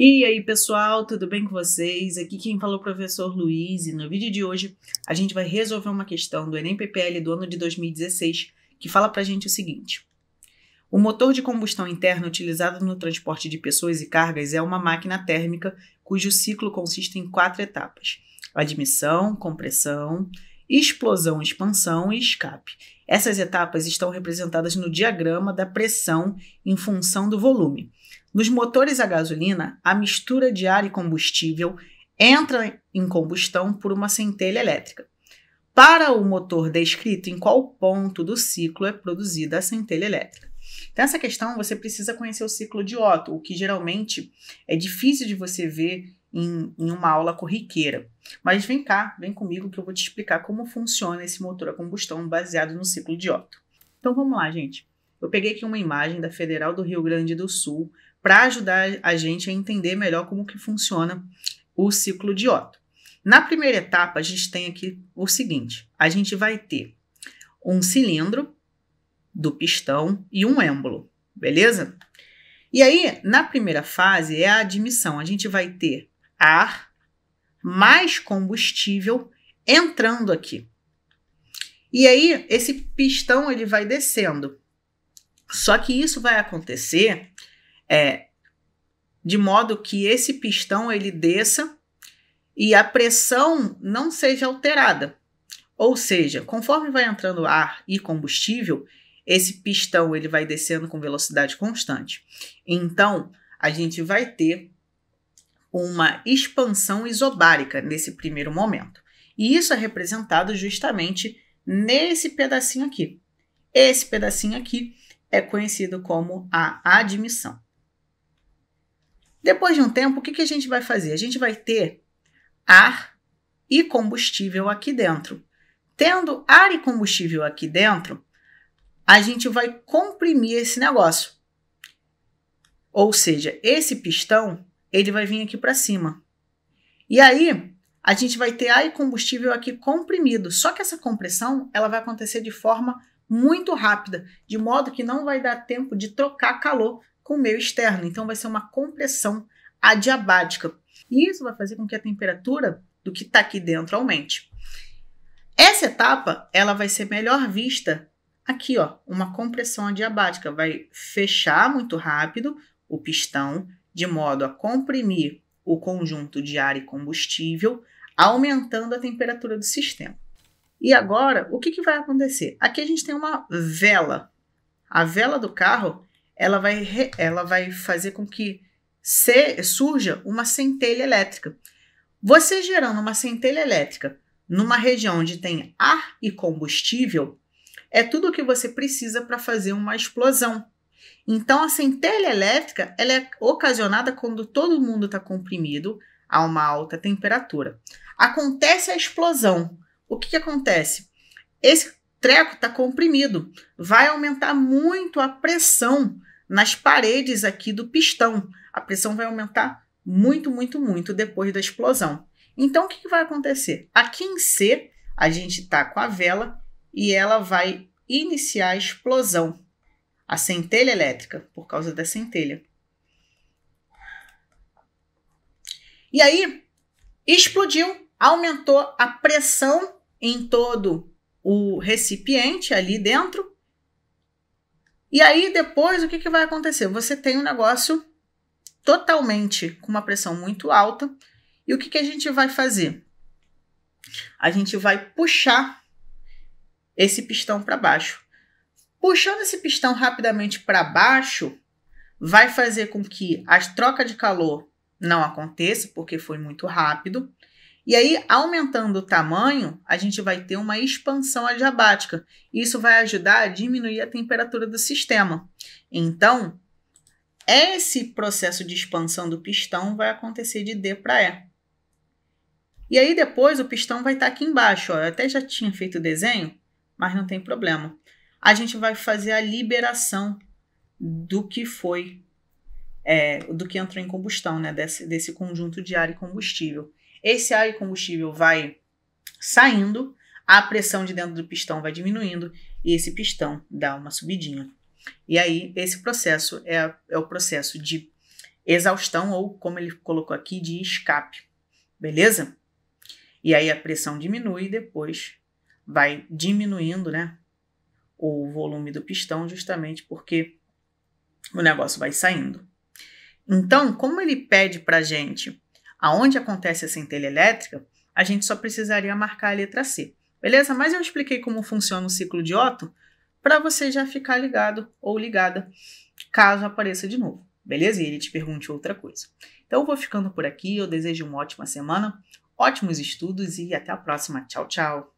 E aí, pessoal, tudo bem com vocês? Aqui quem falou é o professor Luiz e no vídeo de hoje a gente vai resolver uma questão do Enem PPL do ano de 2016 que fala pra gente o seguinte: O motor de combustão interna utilizado no transporte de pessoas e cargas é uma máquina térmica cujo ciclo consiste em quatro etapas: admissão, compressão, explosão, expansão e escape. Essas etapas estão representadas no diagrama da pressão em função do volume. Nos motores a gasolina, a mistura de ar e combustível entra em combustão por uma centelha elétrica. Para o motor descrito, em qual ponto do ciclo é produzida a centelha elétrica? Então, essa questão você precisa conhecer o ciclo de Otto, o que geralmente é difícil de você ver em, em, uma aula corriqueira. Mas vem cá, vem comigo que eu vou te explicar como funciona esse motor a combustão baseado no ciclo de Otto. Então vamos lá, gente. Eu peguei aqui uma imagem da Federal do Rio Grande do Sul para ajudar a gente a entender melhor como que funciona o ciclo de Otto. Na primeira etapa, a gente tem aqui o seguinte: a gente vai ter um cilindro do pistão e um êmbolo, beleza? E aí, na primeira fase, é a admissão. A gente vai ter ar, mais combustível entrando aqui. E aí esse pistão ele vai descendo. Só que isso vai acontecer é, de modo que esse pistão ele desça e a pressão não seja alterada. Ou seja, conforme vai entrando ar e combustível, esse pistão ele vai descendo com velocidade constante. Então, a gente vai ter uma expansão isobárica nesse primeiro momento. E isso é representado justamente nesse pedacinho aqui. Esse pedacinho aqui é conhecido como a admissão. Depois de um tempo, o que, que a gente vai fazer? A gente vai ter ar e combustível aqui dentro. Tendo ar e combustível aqui dentro, a gente vai comprimir esse negócio. Ou seja, esse pistão ele vai vir aqui para cima. E aí, a gente vai ter ar e combustível aqui comprimido. Só que essa compressão, ela vai acontecer de forma muito rápida, de modo que não vai dar tempo de trocar calor com o meio externo. Então vai ser uma compressão adiabática. E isso vai fazer com que a temperatura do que está aqui dentro aumente. Essa etapa, ela vai ser melhor vista aqui, ó, uma compressão adiabática. Vai fechar muito rápido o pistão, de modo a comprimir o conjunto de ar e combustível, aumentando a temperatura do sistema. E agora, o que, que vai acontecer? Aqui a gente tem uma vela. A vela do carro ela vai, re, ela vai fazer com que se, surja uma centelha elétrica. Você gerando uma centelha elétrica numa região onde tem ar e combustível, é tudo o que você precisa para fazer uma explosão. Então, a centelha elétrica ela é ocasionada quando todo mundo está comprimido a uma alta temperatura. Acontece a explosão. O que, que acontece? Esse treco está comprimido, vai aumentar muito a pressão nas paredes aqui do pistão. A pressão vai aumentar muito, muito, muito depois da explosão. Então, o que, que vai acontecer? Aqui em C, a gente está com a vela e ela vai iniciar a explosão a centelha elétrica, por causa da centelha. E aí explodiu, aumentou a pressão em todo o recipiente ali dentro. E aí depois o que, que vai acontecer? Você tem um negócio totalmente com uma pressão muito alta. E o que, que a gente vai fazer? A gente vai puxar esse pistão para baixo. Puxando esse pistão rapidamente para baixo, vai fazer com que a troca de calor não aconteça, porque foi muito rápido. E aí, aumentando o tamanho, a gente vai ter uma expansão adiabática. Isso vai ajudar a diminuir a temperatura do sistema. Então, esse processo de expansão do pistão vai acontecer de D para E. E aí, depois, o pistão vai estar tá aqui embaixo. Ó. Eu até já tinha feito o desenho, mas não tem problema a gente vai fazer a liberação do que foi, é, do que entrou em combustão, né? Desse, desse conjunto de ar e combustível. Esse ar e combustível vai saindo, a pressão de dentro do pistão vai diminuindo e esse pistão dá uma subidinha. E aí, esse processo é, é o processo de exaustão, ou como ele colocou aqui, de escape. Beleza? E aí a pressão diminui e depois vai diminuindo, né? o volume do pistão, justamente porque o negócio vai saindo. Então, como ele pede para a gente aonde acontece a centelha elétrica, a gente só precisaria marcar a letra C. Beleza? Mas eu expliquei como funciona o ciclo de Otto para você já ficar ligado ou ligada caso apareça de novo. Beleza? E ele te pergunte outra coisa. Então, eu vou ficando por aqui. Eu desejo uma ótima semana, ótimos estudos e até a próxima. Tchau, tchau!